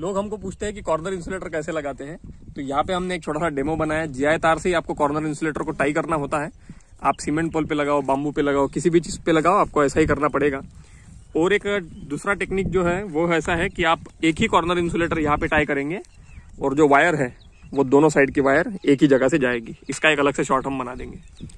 लोग हमको पूछते हैं कि कॉर्नर इंसुलेटर कैसे लगाते हैं तो यहाँ पे हमने एक छोटा सा डेमो बनाया जीआई तार से ही आपको कॉर्नर इंसुलेटर को टाई करना होता है आप सीमेंट पोल पे लगाओ बाम्बू पे लगाओ किसी भी चीज़ पे लगाओ आपको ऐसा ही करना पड़ेगा और एक दूसरा टेक्निक जो है वो ऐसा है कि आप एक ही कॉर्नर इंसुलेटर यहाँ पे टाई करेंगे और जो वायर है वो दोनों साइड की वायर एक ही जगह से जाएगी इसका एक अलग से शॉर्ट हम बना देंगे